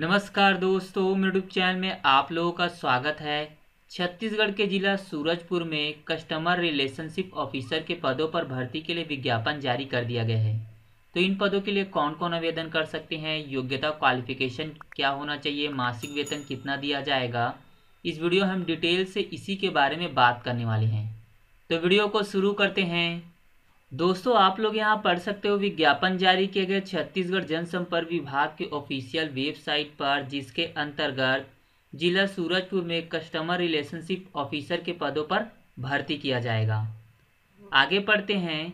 नमस्कार दोस्तों YouTube channel में आप लोगों का स्वागत है छत्तीसगढ़ के जिला सूरजपुर में कस्टमर रिलेशनशिप ऑफिसर के पदों पर भर्ती के लिए विज्ञापन जारी कर दिया गया है तो इन पदों के लिए कौन कौन आवेदन कर सकते हैं योग्यता क्वालिफिकेशन क्या होना चाहिए मासिक वेतन कितना दिया जाएगा इस वीडियो हम डिटेल से इसी के बारे में बात करने वाले हैं तो वीडियो को शुरू करते हैं दोस्तों आप लोग यहाँ पढ़ सकते हो विज्ञापन जारी किए गए छत्तीसगढ़ जनसंपर्क विभाग के ऑफिशियल वेबसाइट पर जिसके अंतर्गत जिला सूरजपुर में कस्टमर रिलेशनशिप ऑफिसर के पदों पर भर्ती किया जाएगा आगे पढ़ते हैं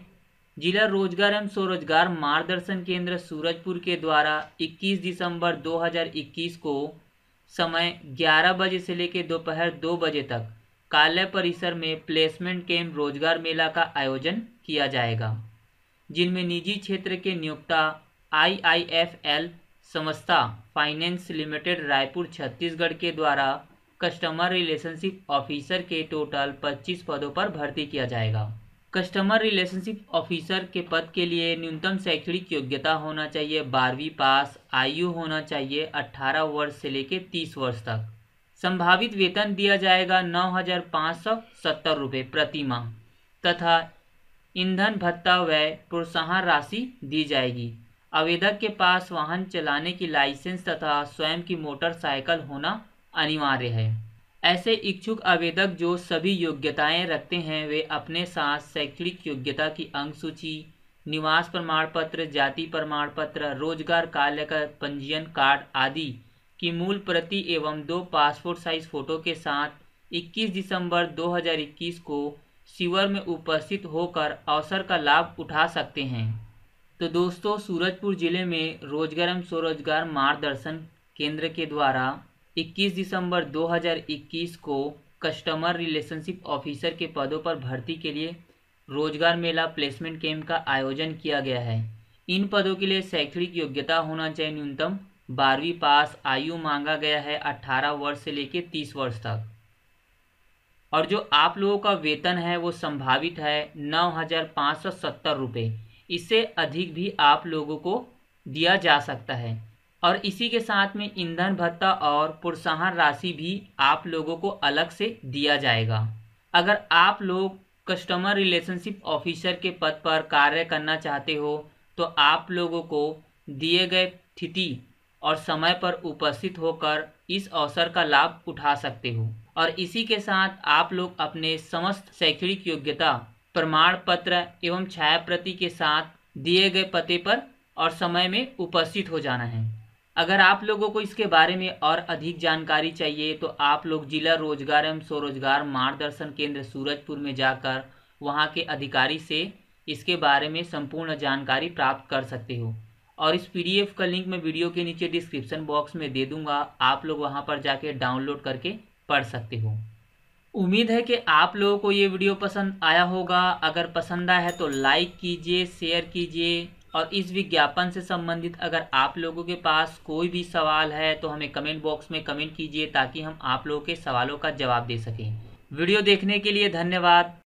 जिला रोजगार एवं स्वरोजगार मार्गदर्शन केंद्र सूरजपुर के द्वारा 21 दिसंबर 2021 को समय 11 बजे से लेकर दोपहर 2 बजे तक काले परिसर में प्लेसमेंट कैंप रोजगार मेला का आयोजन किया जाएगा जिनमें निजी क्षेत्र के नियोक्ता आईआईएफएल संस्था फाइनेंस लिमिटेड रायपुर छत्तीसगढ़ के द्वारा कस्टमर रिलेशनशिप ऑफिसर के टोटल 25 पदों पर भर्ती किया जाएगा कस्टमर रिलेशनशिप ऑफिसर के पद के लिए न्यूनतम शैक्षणिक योग्यता होना चाहिए बारहवीं पास आयु होना चाहिए 18 वर्ष से लेकर 30 वर्ष तक संभावित वेतन दिया जाएगा नौ हज़ार पाँच सौ सत्तर रुपये प्रति माह तथा ईंधन भत्ता व्यय प्रोत्साहन राशि दी जाएगी आवेदक के पास वाहन चलाने की लाइसेंस तथा स्वयं की मोटरसाइकिल होना अनिवार्य है ऐसे इच्छुक आवेदक जो सभी योग्यताएं रखते हैं वे अपने साथ शैक्षणिक योग्यता की अंक सूची निवास प्रमाण पत्र जाति प्रमाण पत्र रोजगार कार्य का पंजीयन कार्ड आदि की मूल प्रति एवं दो पासपोर्ट साइज फ़ोटो के साथ 21 दिसंबर 2021 को शिविर में उपस्थित होकर अवसर का लाभ उठा सकते हैं तो दोस्तों सूरजपुर ज़िले में रोजगार एवं स्वरोजगार मार्गदर्शन केंद्र के द्वारा 21 दिसंबर 2021 को कस्टमर रिलेशनशिप ऑफिसर के पदों पर भर्ती के लिए रोजगार मेला प्लेसमेंट कैंप का आयोजन किया गया है इन पदों के लिए शैक्षणिक योग्यता होना चाहिए न्यूनतम बारहवीं पास आयु मांगा गया है 18 वर्ष से लेकर 30 वर्ष तक और जो आप लोगों का वेतन है वो संभावित है नौ हज़ार पाँच सौ सत्तर रुपये इससे अधिक भी आप लोगों को दिया जा सकता है और इसी के साथ में ईंधन भत्ता और प्रोत्साहन राशि भी आप लोगों को अलग से दिया जाएगा अगर आप लोग कस्टमर रिलेशनशिप ऑफिसर के पद पर कार्य करना चाहते हो तो आप लोगों को दिए गए तिथि और समय पर उपस्थित होकर इस अवसर का लाभ उठा सकते हो और इसी के साथ आप लोग अपने समस्त शैक्षणिक योग्यता प्रमाण पत्र एवं छाया प्रति के साथ दिए गए पते पर और समय में उपस्थित हो जाना है अगर आप लोगों को इसके बारे में और अधिक जानकारी चाहिए तो आप लोग जिला रोजगार एवं स्वरोजगार मार्गदर्शन केंद्र सूरजपुर में जाकर वहाँ के अधिकारी से इसके बारे में संपूर्ण जानकारी प्राप्त कर सकते हो और इस पीडीएफ का लिंक मैं वीडियो के नीचे डिस्क्रिप्शन बॉक्स में दे दूंगा आप लोग वहां पर जाके डाउनलोड करके पढ़ सकते हो उम्मीद है कि आप लोगों को ये वीडियो पसंद आया होगा अगर पसंद आया है तो लाइक कीजिए शेयर कीजिए और इस विज्ञापन से संबंधित अगर आप लोगों के पास कोई भी सवाल है तो हमें कमेंट बॉक्स में कमेंट कीजिए ताकि हम आप लोगों के सवालों का जवाब दे सकें वीडियो देखने के लिए धन्यवाद